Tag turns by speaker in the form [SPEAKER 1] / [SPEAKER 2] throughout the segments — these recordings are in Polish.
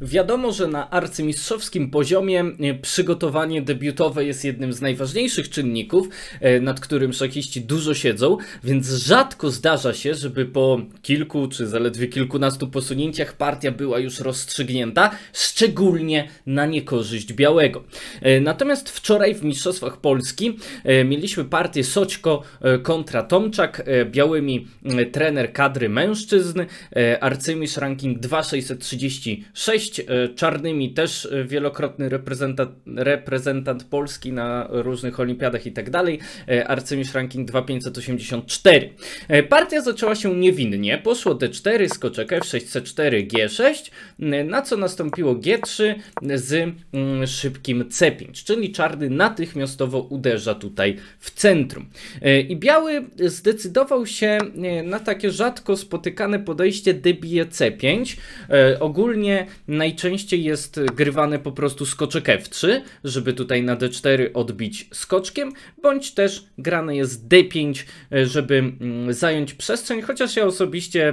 [SPEAKER 1] Wiadomo, że na arcymistrzowskim poziomie e, przygotowanie debiutowe jest jednym z najważniejszych czynników, e, nad którym szakiści dużo siedzą, więc rzadko zdarza się, żeby po kilku czy zaledwie kilkunastu posunięciach partia była już rozstrzygnięta, szczególnie na niekorzyść białego. E, natomiast wczoraj w Mistrzostwach Polski mieliśmy partię Soćko kontra Tomczak, białymi trener kadry mężczyzn, arcymistrz ranking 2636 korzyść. E, czarnymi też e, wielokrotny reprezentant, reprezentant Polski na różnych olimpiadach i tak dalej. E, Arcymistrz ranking 2584. Partia zaczęła się niewinnie. Poszło D4, skoczek F6, C4, G6, na co nastąpiło G3 z mm, szybkim C5, czyli czarny natychmiastowo uderza tutaj w centrum. I biały zdecydował się na takie rzadko spotykane podejście debije C5. Ogólnie najczęściej jest grywane po prostu skoczek F3, żeby tutaj na D4 odbić skoczkiem, bądź też grane jest D5, żeby mm, zająć przestrzeń, chociaż ja osobiście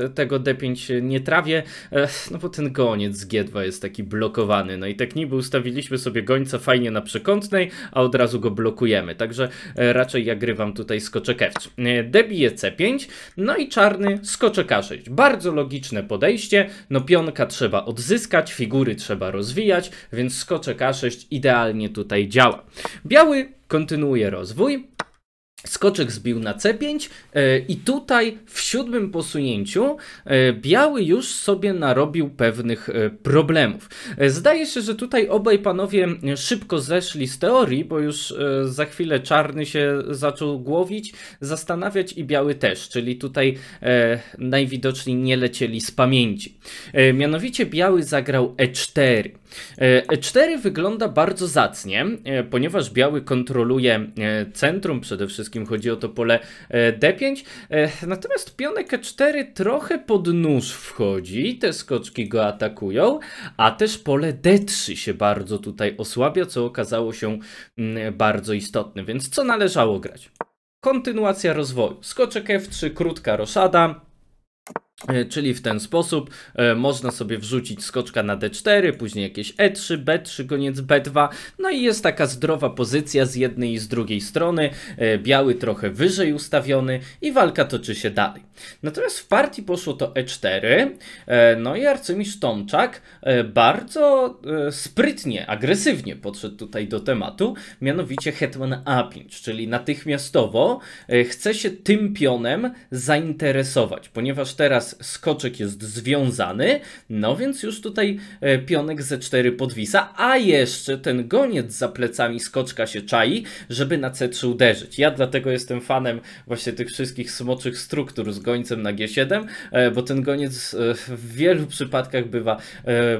[SPEAKER 1] e, tego D5 nie trawię, e, no bo ten goniec z G2 jest taki blokowany, no i tak niby ustawiliśmy sobie gońca fajnie na przekątnej, a od razu go blokujemy, także e, raczej ja grywam tutaj skoczek F3. D bije C5, no i czarny skoczek A6. Bardzo logiczne podejście, no pionka trzeba trzeba odzyskać, figury trzeba rozwijać, więc skoczek A6 idealnie tutaj działa. Biały kontynuuje rozwój, Skoczek zbił na C5 e, i tutaj w siódmym posunięciu e, biały już sobie narobił pewnych e, problemów. Zdaje się, że tutaj obaj panowie szybko zeszli z teorii, bo już za chwilę czarny się zaczął głowić, zastanawiać i biały też, czyli tutaj najwidoczniej nie lecieli z pamięci. Mianowicie biały zagrał E4. E4 e wygląda bardzo zacnie, e, ponieważ biały kontroluje e, centrum, przede wszystkim chodzi o to pole D5, natomiast pionek E4 trochę pod nóż wchodzi, te skoczki go atakują, a też pole D3 się bardzo tutaj osłabia, co okazało się mm, bardzo istotne, więc co należało grać? Kontynuacja rozwoju. Skoczek F3, krótka roszada, E, czyli w ten sposób e, można sobie wrzucić skoczka na D4, później jakieś E3, B3, koniec B2. No i jest taka zdrowa pozycja z jednej i z drugiej strony. E, biały trochę wyżej ustawiony i walka toczy się dalej. Natomiast w partii poszło to E4. No i arcymistrz Tomczak bardzo sprytnie, agresywnie podszedł tutaj do tematu, mianowicie hetman A5, czyli natychmiastowo chce się tym pionem zainteresować, ponieważ teraz teraz skoczek jest związany, no więc już tutaj e, pionek Z4 podwisa, a jeszcze ten goniec za plecami skoczka się czai, żeby na C3 uderzyć. Ja dlatego jestem fanem właśnie tych wszystkich smoczych struktur z gońcem na G7, e, bo ten goniec e, w wielu przypadkach bywa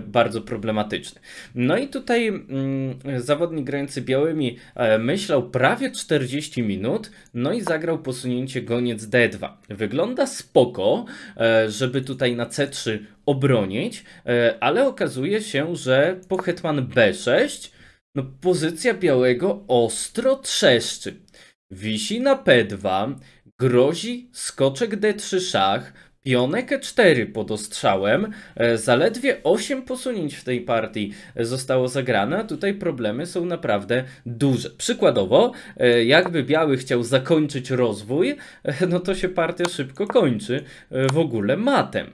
[SPEAKER 1] bardzo problematyczny. No i tutaj mm, zawodnik grający białymi myślał prawie 40 minut, no i zagrał posunięcie goniec D2. Wygląda spoko, żeby tutaj na C3 obronić, e, ale okazuje się, że po hetman B6 no, pozycja białego ostro trzeszczy. Wisi na P2, grozi skoczek D3 szach, Pionek 4 pod ostrzałem, e, zaledwie 8 posunięć w tej partii zostało zagrane, a tutaj problemy są naprawdę duże. Przykładowo, e, jakby biały chciał zakończyć rozwój, e, no to się partia szybko kończy w ogóle matem.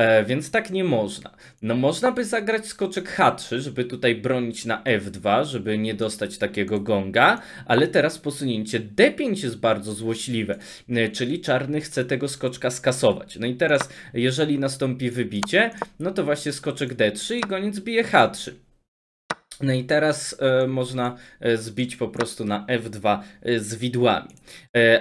[SPEAKER 1] E, więc tak nie można. No można by zagrać skoczek H3, żeby tutaj bronić na F2, żeby nie dostać takiego gonga, ale teraz posunięcie D5 jest bardzo złośliwe, e, czyli czarny chce tego skoczka skasować. No i teraz, jeżeli nastąpi wybicie, no to właśnie skoczek D3 i goniec bije H3. No i teraz e, można e, zbić po prostu na F2 e, z widłami.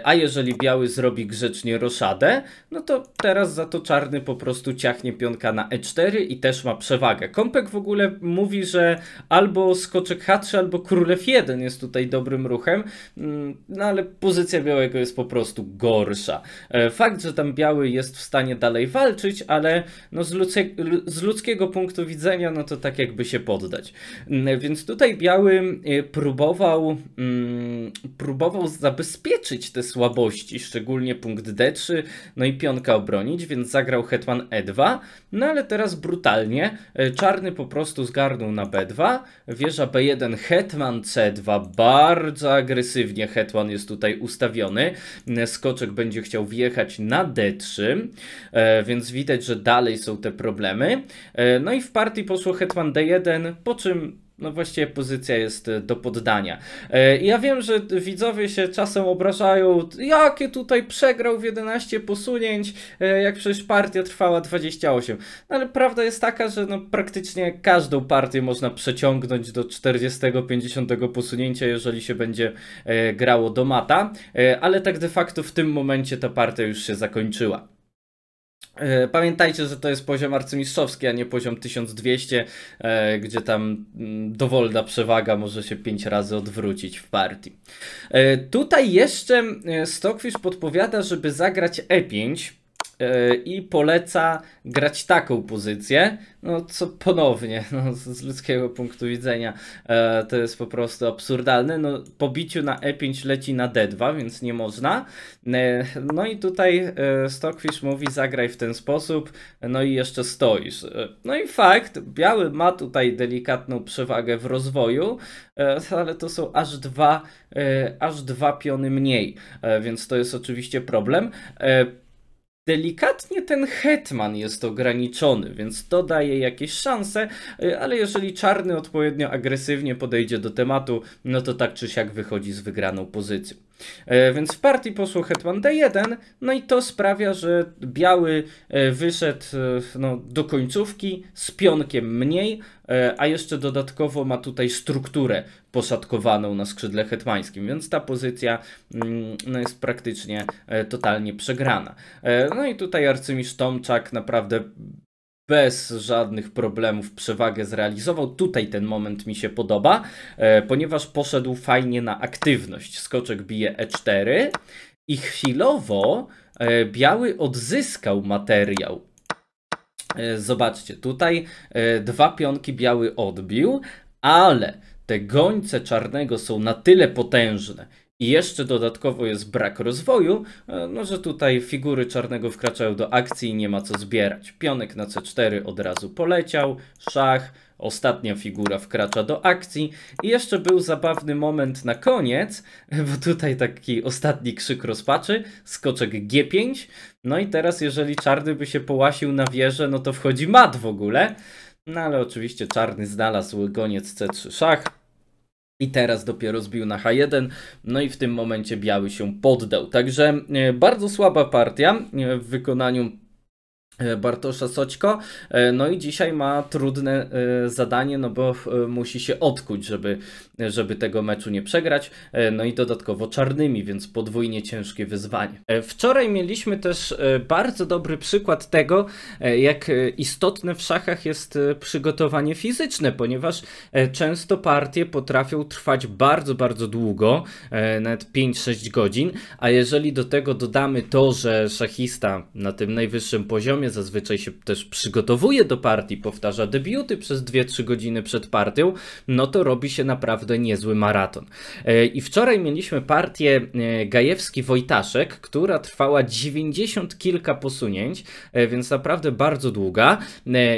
[SPEAKER 1] a jeżeli biały zrobi grzecznie roszadę, no to teraz za to czarny po prostu ciachnie pionka na E4 i też ma przewagę. Kompek w ogóle mówi, że albo skoczek H3, albo król F1 jest tutaj dobrym ruchem, mm, no ale pozycja białego jest po prostu gorsza. Fakt, że tam biały jest w stanie dalej walczyć, ale no z, ludzkie, z ludzkiego punktu widzenia, no to tak jakby się poddać. Mm, E, więc tutaj Biały e, próbował, mm, próbował zabezpieczyć te słabości, szczególnie punkt D3, no i pionka obronić, więc zagrał hetman E2, no ale teraz brutalnie. E, czarny po prostu zgarnął na B2, wieża B1, hetman C2, bardzo agresywnie hetman jest tutaj ustawiony. Skoczek będzie chciał wjechać na D3, więc widać, że dalej są te problemy. No i w partii poszło hetman D1, po czym no właściwie pozycja jest e, do poddania. E, ja wiem, że widzowie się czasem obrażają, jakie tutaj przegrał w 11 posunięć, e, jak przecież partia trwała 28. No ale prawda jest taka, że no praktycznie każdą partię można przeciągnąć do 40-50 posunięcia, jeżeli się będzie grało do mata, ale tak de facto w tym momencie ta partia już się zakończyła. E, pamiętajcie, że to jest poziom arcymistrzowski, a nie poziom 1200, e, gdzie tam mm, dowolna przewaga może się 5 razy odwrócić w partii. E, tutaj jeszcze Stockfish podpowiada, żeby zagrać E5, E, i poleca grać taką pozycję, no co ponownie, no, z ludzkiego punktu widzenia e, to jest po prostu absurdalne. No, po biciu na E5 leci na D2, więc nie można. E, no i tutaj e, Stockfish mówi zagraj w ten sposób, no i jeszcze stoisz. E, no i fakt, biały ma tutaj delikatną przewagę w rozwoju, e, ale to są aż dwa, aż dwa piony mniej, więc to jest oczywiście problem. Delikatnie ten hetman jest ograniczony, więc to daje jakieś szanse, y, ale jeżeli czarny odpowiednio agresywnie podejdzie do tematu, no to tak czy siak wychodzi z wygraną pozycją. E, więc w partii poszło hetman d1, no i to sprawia, że biały e, wyszedł e, no, do końcówki z pionkiem mniej, a jeszcze dodatkowo ma tutaj strukturę poszatkowaną na skrzydle hetmańskim, więc ta pozycja mm, no, jest praktycznie totalnie przegrana. No i tutaj arcymistrz Tomczak naprawdę bez żadnych problemów przewagę zrealizował. Tutaj ten moment mi się podoba, e, ponieważ poszedł fajnie na aktywność. Skoczek bije E4 i chwilowo e, biały odzyskał materiał. E, zobaczcie, tutaj dwa pionki biały odbił, ale te gońce czarnego są na tyle potężne i jeszcze dodatkowo jest brak rozwoju, e, no że tutaj figury czarnego wkraczają do akcji i nie ma co zbierać. Pionek na C4 od razu poleciał, szach, ostatnia figura wkracza do akcji. I jeszcze był zabawny moment na koniec, bo tutaj taki ostatni krzyk rozpaczy, skoczek G5. No i teraz jeżeli czarny by się połasił na wieżę, no to wchodzi mat w ogóle. No ale oczywiście czarny znalazł goniec C3 szach, i teraz dopiero zbił na H1, no i w tym momencie biały się poddał. Także e, bardzo słaba partia e, w wykonaniu E, Bartosza Soćko. E, no i dzisiaj ma trudne e, zadanie, no bo musi się odkuć, żeby, żeby tego meczu nie przegrać. No i dodatkowo czarnymi, więc podwójnie ciężkie wyzwanie. Wczoraj mieliśmy też bardzo dobry przykład tego, jak istotne w szachach jest przygotowanie fizyczne, ponieważ często partie potrafią trwać bardzo, bardzo długo, nawet 5-6 godzin, a jeżeli do tego dodamy to, że szachista na tym najwyższym poziomie zazwyczaj się też przygotowuje do partii, powtarza debiuty przez 2-3 godziny przed partią, no to robi się naprawdę niezły maraton. E, I wczoraj mieliśmy partię e, Gajewski-Wojtaszek, która trwała 90 kilka posunięć, e, więc naprawdę bardzo długa.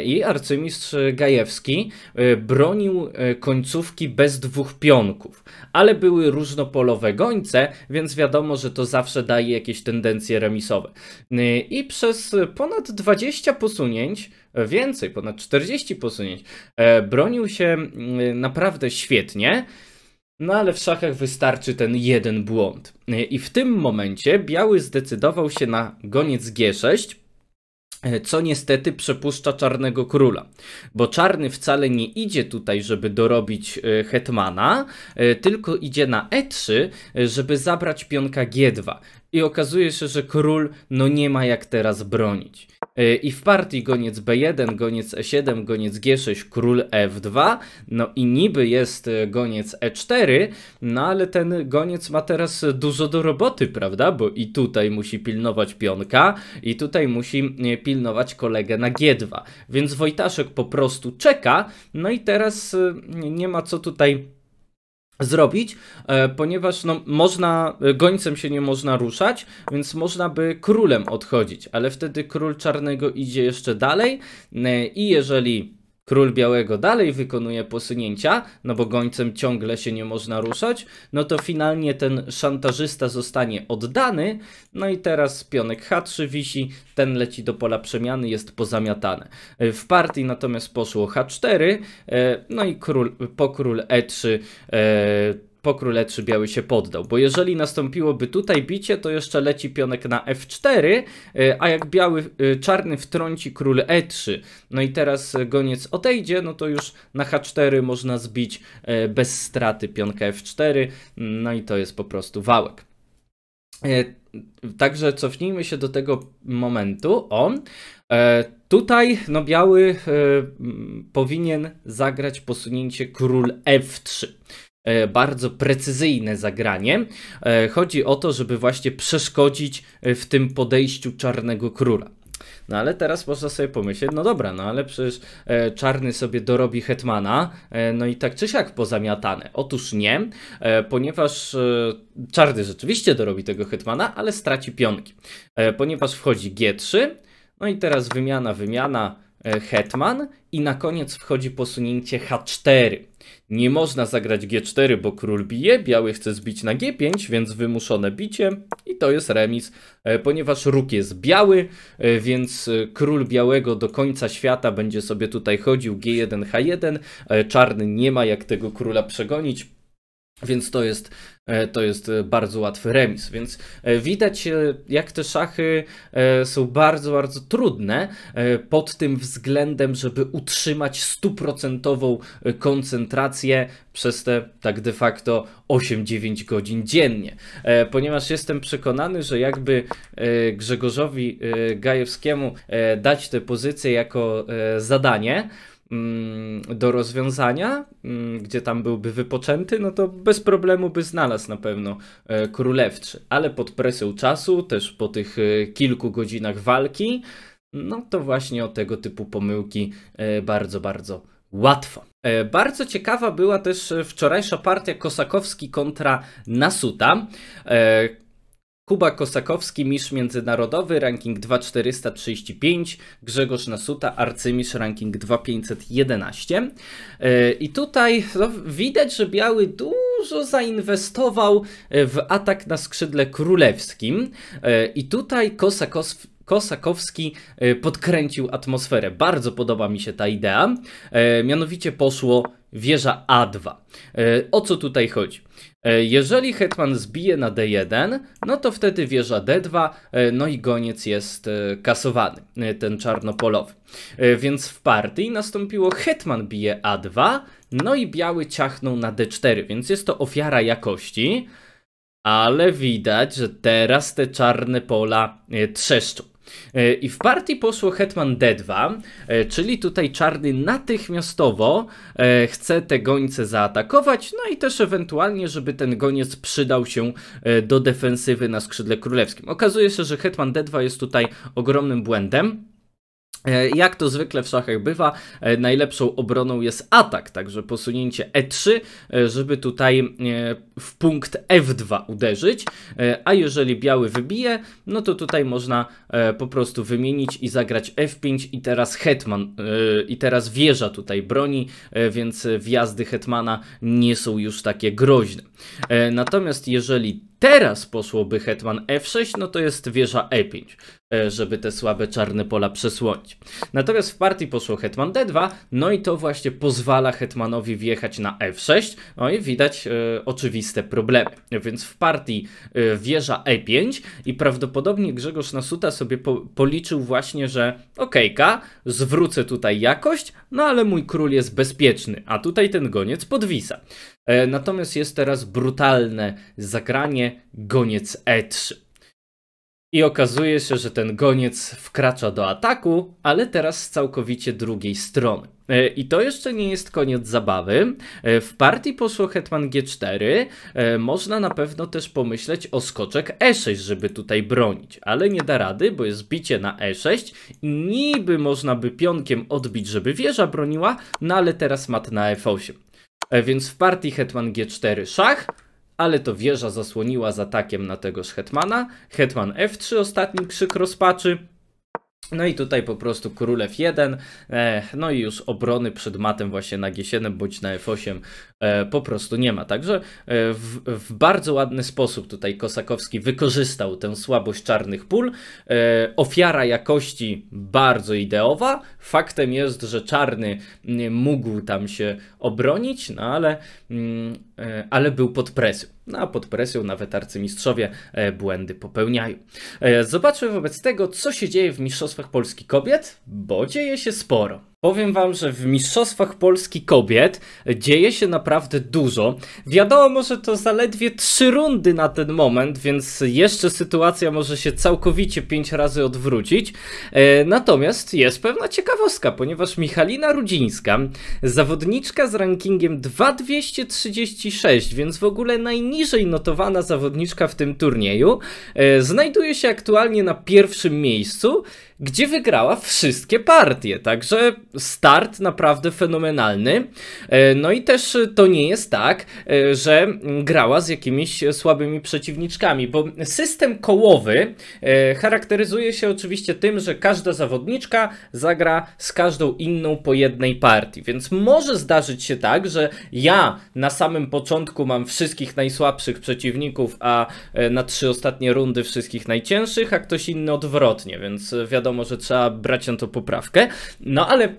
[SPEAKER 1] I arcymistrz Gajewski bronił końcówki bez dwóch pionków, ale były różnopolowe gońce, więc wiadomo, że to zawsze daje jakieś tendencje remisowe. I przez ponad 20 posunięć, e, więcej, ponad 40 posunięć. E, bronił się mm, naprawdę świetnie. No ale w szachach wystarczy ten jeden błąd. E, I w tym momencie biały zdecydował się na goniec G6, co niestety przepuszcza czarnego króla, bo czarny wcale nie idzie tutaj, żeby dorobić hetmana, tylko idzie na E3, żeby zabrać pionka G2. I okazuje się, że król no nie ma jak teraz bronić. E, I w partii goniec B1, goniec E7, goniec G6, król F2, e no i niby jest e, goniec E4, no ale ten goniec ma teraz dużo do roboty, prawda? Bo i tutaj musi pilnować pionka, i tutaj musi pilnować kolegę na G2. Więc Wojtaszek po prostu czeka, no i teraz nie ma co tutaj zrobić, e, ponieważ no, można, e, gońcem się nie można ruszać, więc można by królem odchodzić, ale wtedy król czarnego idzie jeszcze dalej e, i jeżeli Król Białego dalej wykonuje posunięcia, no bo gońcem ciągle się nie można ruszać, no to finalnie ten szantażysta zostanie oddany, no i teraz pionek H3 wisi, ten leci do pola przemiany, jest pozamiatane. W partii natomiast poszło H4, e, no i król, po król E3 po 3 biały się poddał, bo jeżeli nastąpiłoby tutaj bicie, to jeszcze leci pionek na f4, e, a jak biały, e, czarny wtrąci król e3, no i teraz e, goniec odejdzie, no to już na h4 można zbić bez straty pionka f4, no i to jest po prostu wałek. Także cofnijmy się do tego momentu. O, tutaj no biały powinien zagrać posunięcie król f3. E, bardzo precyzyjne zagranie. E, chodzi o to, żeby właśnie przeszkodzić e, w tym podejściu Czarnego Króla. No ale teraz można sobie pomyśleć, no dobra, no ale przecież e, czarny sobie dorobi Hetmana, e, no i tak czy siak pozamiatane. Otóż nie, e, ponieważ czarny rzeczywiście dorobi tego Hetmana, ale straci pionki, ponieważ wchodzi G3, no i teraz wymiana, wymiana, E, hetman i na koniec wchodzi posunięcie h4. Nie można zagrać g4, bo król bije, biały chce zbić na g5, więc wymuszone bicie i to jest remis, e, ponieważ róg jest biały, e, więc król białego do końca świata będzie sobie tutaj chodził g1, h1, czarny nie ma jak tego króla przegonić, więc to jest E, to jest e, bardzo łatwy remis. Więc e, widać, jak te szachy są bardzo, bardzo trudne pod tym względem, żeby utrzymać stuprocentową koncentrację przez te tak de facto 8-9 godzin dziennie. Ponieważ jestem przekonany, że jakby Grzegorzowi Gajewskiemu dać tę pozycję jako zadanie, Mm, do rozwiązania, mm, gdzie tam byłby wypoczęty, no to bez problemu by znalazł na pewno e, królewczy. Ale pod presją czasu, też po tych e, kilku godzinach walki, no to właśnie o tego typu pomyłki e, bardzo, bardzo łatwo. Bardzo ciekawa była też wczorajsza partia Kosakowski kontra Nasuta. Kuba Kosakowski, misz międzynarodowy, ranking 2435, Grzegorz Nasuta, arcymisz ranking 2511. Y, I tutaj no, widać, że Biały dużo zainwestował y, w atak na skrzydle królewskim. Y, I tutaj Kosakowski Kosakowski podkręcił atmosferę. Bardzo podoba mi się ta idea. Mianowicie poszło wieża A2. O co tutaj chodzi? E, jeżeli hetman zbije na d1, no to wtedy wieża d2, e, no i goniec jest e, kasowany, ten czarnopolowy. Więc w partii nastąpiło hetman bije a2, no i biały ciachnął na d4, więc jest to ofiara jakości, ale widać, że teraz te czarne pola trzeszczą. E, I w partii poszło Hetman D2, e, czyli tutaj czarny natychmiastowo e, chce te gońce zaatakować, no i też ewentualnie, żeby ten goniec przydał się do defensywy na skrzydle królewskim. Okazuje się, że Hetman D2 jest tutaj ogromnym błędem. E, jak to zwykle w szachach bywa, e, najlepszą obroną jest atak, także posunięcie E3, e, żeby tutaj w punkt F2 uderzyć, a jeżeli biały wybije, no to tutaj można po prostu wymienić i zagrać F5 i teraz hetman, i teraz wieża tutaj broni, więc wjazdy hetmana nie są już takie groźne. Natomiast jeżeli Teraz poszłoby hetman f6, no to jest wieża e5, e, żeby te słabe czarne pola przesłonić. Natomiast w partii poszło hetman d2, no i to właśnie pozwala hetmanowi wjechać na f6, no i widać e, oczywiste problemy. Więc w partii e, wieża e5 i prawdopodobnie Grzegorz Nasuta sobie po, policzył właśnie, że okejka, zwrócę tutaj jakość, no ale mój król jest bezpieczny, a tutaj ten goniec podwisa. E, natomiast jest teraz brutalne zagranie goniec E3. I okazuje się, że ten goniec wkracza do ataku, ale teraz z całkowicie drugiej strony. E, I to jeszcze nie jest koniec zabawy. E, w partii poszło Hetman G4. Można na pewno też pomyśleć o skoczek E6, żeby tutaj bronić, ale nie da rady, bo jest bicie na E6. Niby można by pionkiem odbić, żeby wieża broniła, no ale teraz mat na F8. E, więc w partii hetman g4 szach, ale to wieża zasłoniła z atakiem na tegoż hetmana. Hetman f3 ostatni krzyk rozpaczy. No i tutaj po prostu król F1, eh, no i już obrony przed matem właśnie na G7 bądź na F8 eh, po prostu nie ma. Także eh, w, w bardzo ładny sposób tutaj Kosakowski wykorzystał tę słabość czarnych pól. Ofiara jakości bardzo ideowa. Faktem jest, że czarny mm, mógł tam się obronić, no ale, mm, ale był pod presją. No a pod presją nawet arcymistrzowie e, błędy popełniają. E, zobaczmy wobec tego, co się dzieje w Mistrzostwach Polski Kobiet, bo dzieje się sporo. Powiem wam, że w Mistrzostwach Polski Kobiet dzieje się naprawdę dużo. Wiadomo, że to zaledwie trzy rundy na ten moment, więc jeszcze sytuacja może się całkowicie pięć razy odwrócić. E, natomiast jest pewna ciekawostka, ponieważ Michalina Rudzińska, zawodniczka z rankingiem 2236, więc w ogóle najniżej notowana zawodniczka w tym turnieju, e, znajduje się aktualnie na pierwszym miejscu gdzie wygrała wszystkie partie. Także start naprawdę fenomenalny. E, no i też e, to nie jest tak, e, że grała z jakimiś słabymi przeciwniczkami, bo system kołowy charakteryzuje się oczywiście tym, że każda zawodniczka zagra z każdą inną po jednej partii. Więc może zdarzyć się tak, że ja na samym początku mam wszystkich najsłabszych przeciwników, a na trzy ostatnie rundy wszystkich najcięższych, a ktoś inny odwrotnie, więc wiadomo, wiadomo, że trzeba brać na to poprawkę. No ale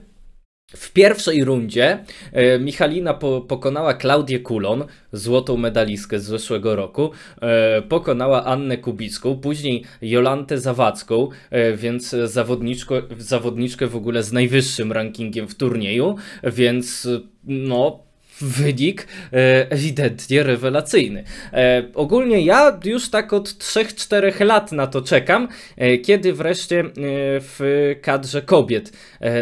[SPEAKER 1] w pierwszej rundzie e, Michalina po, pokonała Klaudię Kulon, złotą medalistkę z zeszłego roku, e, pokonała Annę Kubicką, później Jolantę Zawadzką, e, więc zawodniczkę, zawodniczkę w ogóle z najwyższym rankingiem w turnieju, więc no wynik e, ewidentnie rewelacyjny. E, ogólnie ja już tak od 3-4 lat na to czekam, e, kiedy wreszcie w kadrze kobiet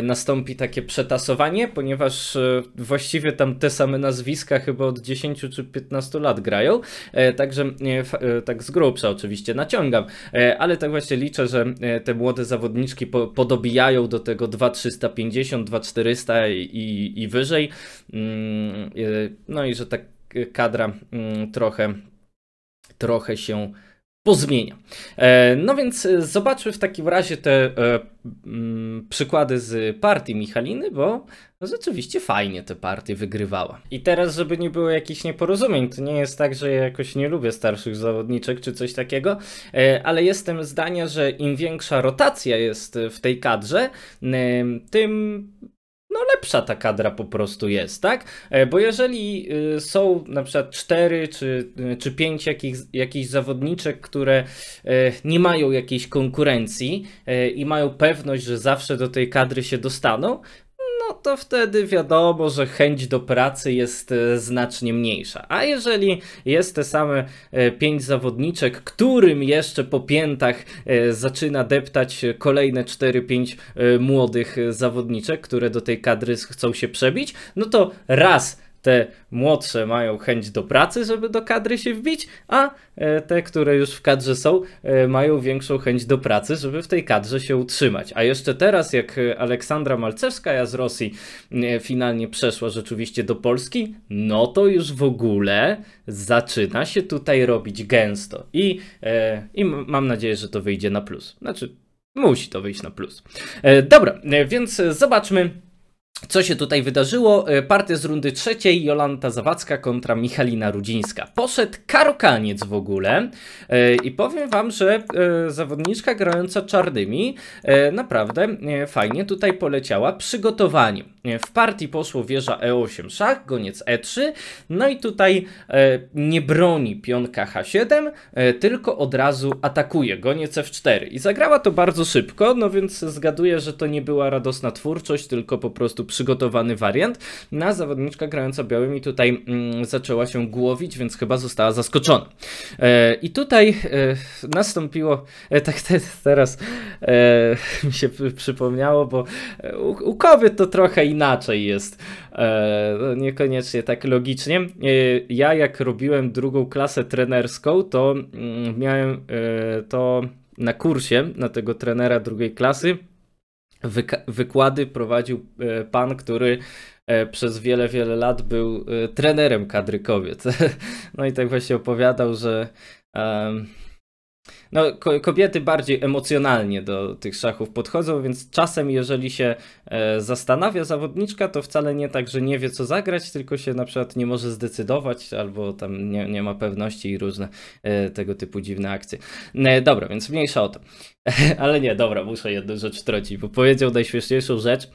[SPEAKER 1] nastąpi takie przetasowanie, ponieważ właściwie tam te same nazwiska chyba od 10 czy 15 lat grają, także tak z grubsza oczywiście naciągam, ale tak właśnie liczę, że te młode zawodniczki podobijają do tego 2350, 2400 i, i, i wyżej. Mm, Y, no i że ta kadra mm, trochę, trochę się pozmienia. E, no więc zobaczmy w takim razie te e, mm, przykłady z partii Michaliny, bo rzeczywiście fajnie te partie wygrywała. I teraz, żeby nie było jakichś nieporozumień, to nie jest tak, że ja jakoś nie lubię starszych zawodniczek czy coś takiego, e, ale jestem zdania, że im większa rotacja jest w tej kadrze, tym no lepsza ta kadra po prostu jest, tak? E, bo jeżeli y, są na przykład cztery czy, y, czy pięć jakich, jakichś zawodniczek, które e, nie mają jakiejś konkurencji e, i mają pewność, że zawsze do tej kadry się dostaną, no to wtedy wiadomo, że chęć do pracy jest e, znacznie mniejsza. A jeżeli jest te same e, pięć zawodniczek, którym jeszcze po piętach e, zaczyna deptać kolejne 4-5 młodych zawodniczek, które do tej kadry chcą się przebić, no to raz te młodsze mają chęć do pracy, żeby do kadry się wbić, a e, te, które już w kadrze są, e, mają większą chęć do pracy, żeby w tej kadrze się utrzymać. A jeszcze teraz, jak e, Aleksandra Malczewska z Rosji finalnie przeszła rzeczywiście do Polski, no to już w ogóle zaczyna się tutaj robić gęsto. I, i mam nadzieję, że to wyjdzie na plus. Znaczy, musi to wyjść na plus. Dobra, więc zobaczmy co się tutaj wydarzyło? E, Partia z rundy trzeciej, Jolanta Zawadzka kontra Michalina Rudzińska. Poszedł karokaniec w ogóle e, i powiem wam, że e, zawodniczka grająca czarnymi naprawdę fajnie tutaj poleciała przygotowaniem. W partii poszło wieża E8 szach, goniec E3, no i tutaj nie broni pionka H7, tylko od razu atakuje, goniec F4. I zagrała to bardzo szybko, no więc zgaduję, że to nie była radosna twórczość, tylko po prostu przygotowany wariant. Na zawodniczka grająca białymi tutaj mm, zaczęła się głowić, więc chyba została zaskoczona. E, I tutaj e, nastąpiło, e, tak te, teraz e, mi się przypomniało, bo e, u, u, kobiet to trochę inaczej jest. E, no, niekoniecznie tak logicznie. ja jak robiłem drugą klasę trenerską, to mm, miałem to na kursie na tego trenera drugiej klasy wykłady prowadził e, pan, który e, przez wiele, wiele lat był e, trenerem kadry kobiet. No i tak właśnie opowiadał, że no, kobiety bardziej emocjonalnie do tych szachów podchodzą, więc czasem, jeżeli się e, zastanawia zawodniczka, to wcale nie tak, że nie wie, co zagrać, tylko się na przykład nie może zdecydować, albo tam nie, nie ma pewności i różne e, tego typu dziwne akcje. No, e, dobra, więc mniejsza o to. Ale nie, dobra, muszę jedną rzecz wtrącić, bo powiedział najśmieszniejszą rzecz,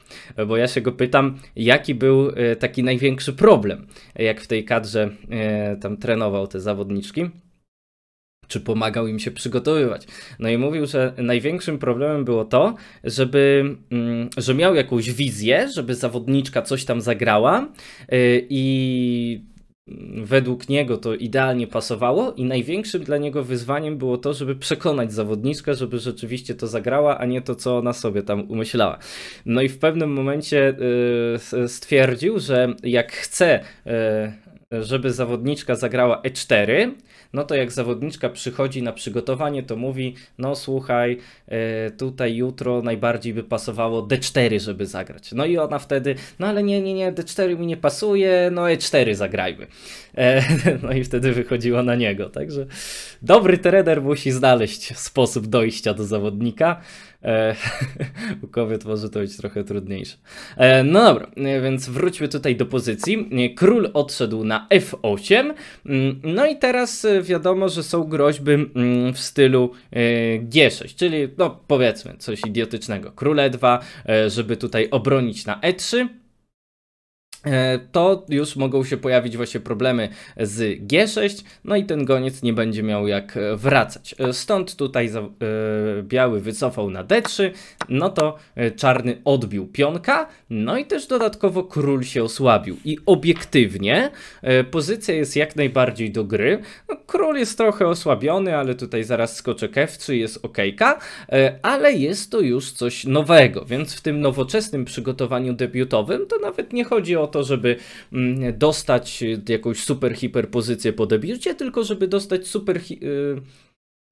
[SPEAKER 1] bo ja się go pytam, jaki był taki największy problem, jak w tej kadrze tam trenował te zawodniczki czy pomagał im się przygotowywać. No i mówił, że największym problemem było to, żeby, mm, że miał jakąś wizję, żeby zawodniczka coś tam zagrała y, i według niego to idealnie pasowało i największym dla niego wyzwaniem było to, żeby przekonać zawodniczkę, żeby rzeczywiście to zagrała, a nie to, co ona sobie tam umyślała. No i w pewnym momencie y, stwierdził, że jak chce y, żeby zawodniczka zagrała E4, no to jak zawodniczka przychodzi na przygotowanie, to mówi, no słuchaj, e, tutaj jutro najbardziej by pasowało D4, żeby zagrać. No i ona wtedy, no ale nie, nie, nie, D4 mi nie pasuje, no E4 zagrajmy. E, no i wtedy wychodziło na niego. Także dobry trener musi znaleźć sposób dojścia do zawodnika. E, u kobiet może to być trochę trudniejsze. E, no dobra, więc wróćmy tutaj do pozycji. Król odszedł na F8. Mm, no i teraz wiadomo, że są groźby mm, w stylu G6, czyli no powiedzmy coś idiotycznego. Król E2, żeby tutaj obronić na E3. E, to już mogą się pojawić właśnie problemy z G6, no i ten goniec nie będzie miał jak e, wracać. E, stąd tutaj biały wycofał na D3, no to czarny odbił pionka, no i też dodatkowo król się osłabił. I obiektywnie pozycja jest jak najbardziej do gry. No, król jest trochę osłabiony, ale tutaj zaraz skoczek F3 jest okejka, ale jest to już coś nowego, więc w tym nowoczesnym przygotowaniu debiutowym to nawet nie chodzi o to, to, żeby mm, dostać y, jakąś super hiper pozycję po debiucie, tylko żeby dostać super y,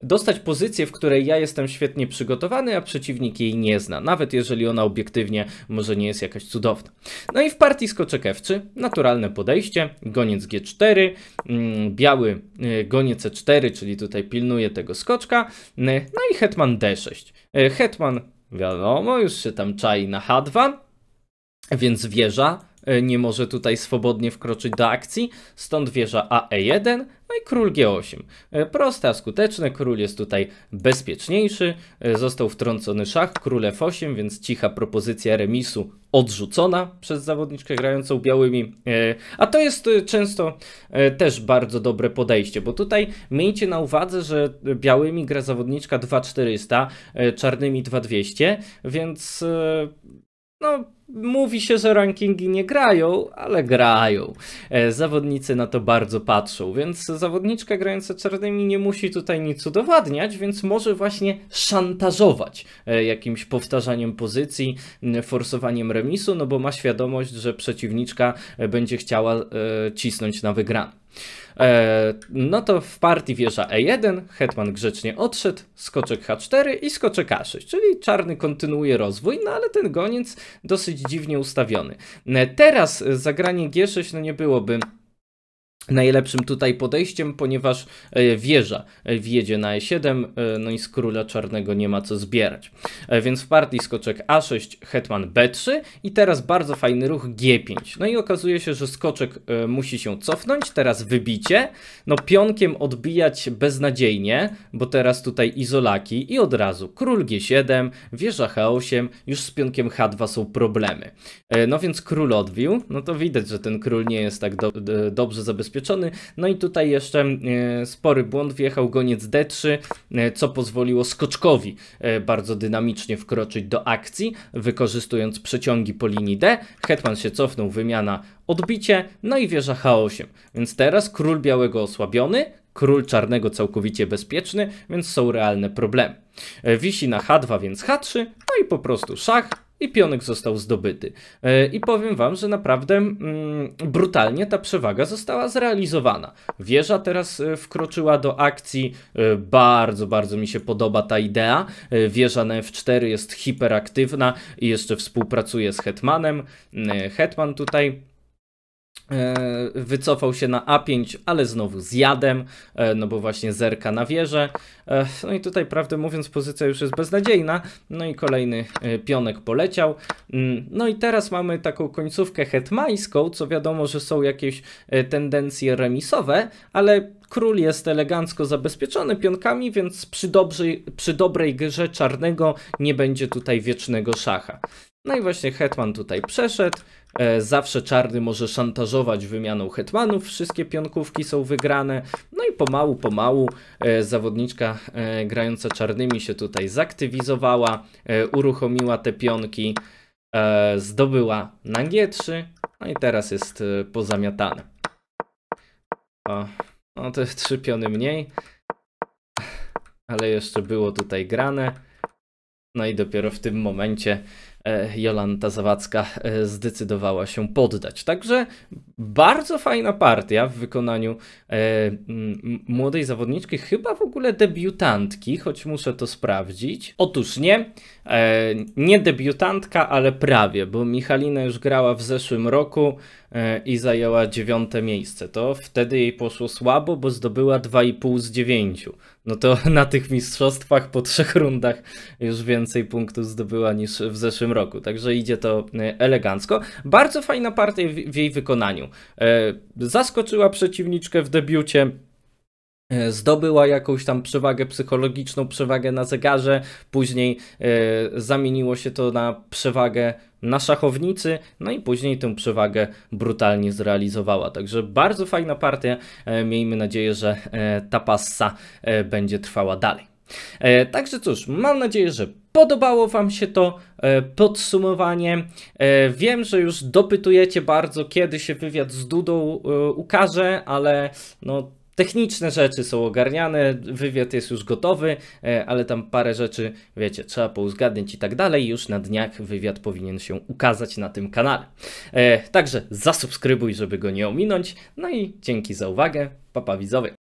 [SPEAKER 1] dostać pozycję, w której ja jestem świetnie przygotowany, a przeciwnik jej nie zna, nawet jeżeli ona obiektywnie może nie jest jakaś cudowna. No i w partii skoczek F3 naturalne podejście, goniec G4, mm, biały y, goniec E4, czyli tutaj pilnuje tego skoczka, no i hetman D6. Hetman, wiadomo, już się tam czai na H2, więc wieża E, nie może tutaj swobodnie wkroczyć do akcji, stąd wieża AE1, no i król G8. E, proste, a skuteczne, król jest tutaj bezpieczniejszy, e, został wtrącony szach, król F8, więc cicha propozycja remisu odrzucona przez zawodniczkę grającą białymi. A to jest często też bardzo dobre podejście, bo tutaj miejcie na uwadze, że białymi gra zawodniczka 2400, czarnymi 2200, więc no, mówi się, że rankingi nie grają, ale grają. E, zawodnicy na to bardzo patrzą, więc zawodniczka grająca czarnymi nie musi tutaj nic udowadniać, więc może właśnie szantażować e, jakimś powtarzaniem pozycji, forsowaniem remisu, no bo ma świadomość, że przeciwniczka e, będzie chciała cisnąć na wygraną. E, no to w partii wieża E1, hetman grzecznie odszedł, skoczek H4 i skoczek A6, czyli czarny kontynuuje rozwój, no ale ten goniec dosyć dziwnie ustawiony. E, teraz zagranie G6 no nie byłoby najlepszym tutaj podejściem, ponieważ e, wieża e, wjedzie na e7, e, no i z króla czarnego nie ma co zbierać. Więc w partii skoczek a6, hetman b3 i teraz bardzo fajny ruch g5. No i okazuje się, że skoczek musi się cofnąć, teraz wybicie, no pionkiem odbijać beznadziejnie, bo teraz tutaj izolaki i od razu król g7, wieża h8, już z pionkiem h2 są problemy. No więc król odbił, no to widać, że ten król nie jest tak do dobrze zabezpieczony zabezpieczony. No i tutaj jeszcze e, spory błąd, wjechał goniec D3, e, co pozwoliło skoczkowi e, bardzo dynamicznie wkroczyć do akcji, wykorzystując przeciągi po linii D. Hetman się cofnął, wymiana odbicie, no i wieża H8. Więc teraz król białego osłabiony, król czarnego całkowicie bezpieczny, więc są realne problemy. Wisi na H2, więc H3, no i po prostu szach, i pionek został zdobyty. E, I powiem wam, że naprawdę mm, brutalnie ta przewaga została zrealizowana. Wieża teraz e, wkroczyła do akcji. E, bardzo, bardzo mi się podoba ta idea. Wieża na F4 jest hiperaktywna i jeszcze współpracuje z Hetmanem. Hetman tutaj E, wycofał się na A5, ale znowu z jadem, e, no bo właśnie zerka na wieżę. E, no i tutaj, prawdę mówiąc, pozycja już jest beznadziejna. No i kolejny pionek poleciał. Mm, no i teraz mamy taką końcówkę hetmańską, co wiadomo, że są jakieś tendencje remisowe, ale król jest elegancko zabezpieczony pionkami, więc przy, dobrze, przy dobrej grze czarnego nie będzie tutaj wiecznego szacha. No i właśnie hetman tutaj przeszedł. E, zawsze czarny może szantażować wymianą hetmanów, wszystkie pionkówki są wygrane. No i pomału, pomału e, zawodniczka e, grająca czarnymi się tutaj zaktywizowała, uruchomiła te pionki, zdobyła na G3, no i teraz jest pozamiatane. O, no te trzy piony mniej, ale jeszcze było tutaj grane. No i dopiero w tym momencie E, Jolanta Zawadzka e, zdecydowała się poddać. Także bardzo fajna partia w wykonaniu e, młodej zawodniczki, chyba w ogóle debiutantki, choć muszę to sprawdzić. Otóż nie, nie debiutantka, ale prawie, bo Michalina już grała w zeszłym roku. E, i zajęła dziewiąte miejsce. To wtedy jej poszło słabo, bo zdobyła 2,5 z 9. No to na tych mistrzostwach po trzech rundach już więcej punktów zdobyła niż w zeszłym roku. Także idzie to e, elegancko. Bardzo fajna partia w jej wykonaniu. E, zaskoczyła przeciwniczkę w debiucie. E, zdobyła jakąś tam przewagę psychologiczną, przewagę na zegarze, później e, zamieniło się to na przewagę na szachownicy, no i później tę przewagę brutalnie zrealizowała. Także bardzo fajna partia, e, miejmy nadzieję, że ta passa będzie trwała dalej. Także cóż, mam nadzieję, że podobało Wam się to podsumowanie. Wiem, że już dopytujecie bardzo, kiedy się wywiad z Dudą ukaże, ale no techniczne rzeczy są ogarniane, wywiad jest już gotowy, e, ale tam parę rzeczy, wiecie, trzeba pouzgadnić i tak dalej. Już na dniach wywiad powinien się ukazać na tym kanale. E, także zasubskrybuj, żeby go nie ominąć. No i dzięki za uwagę. Papa widzowie.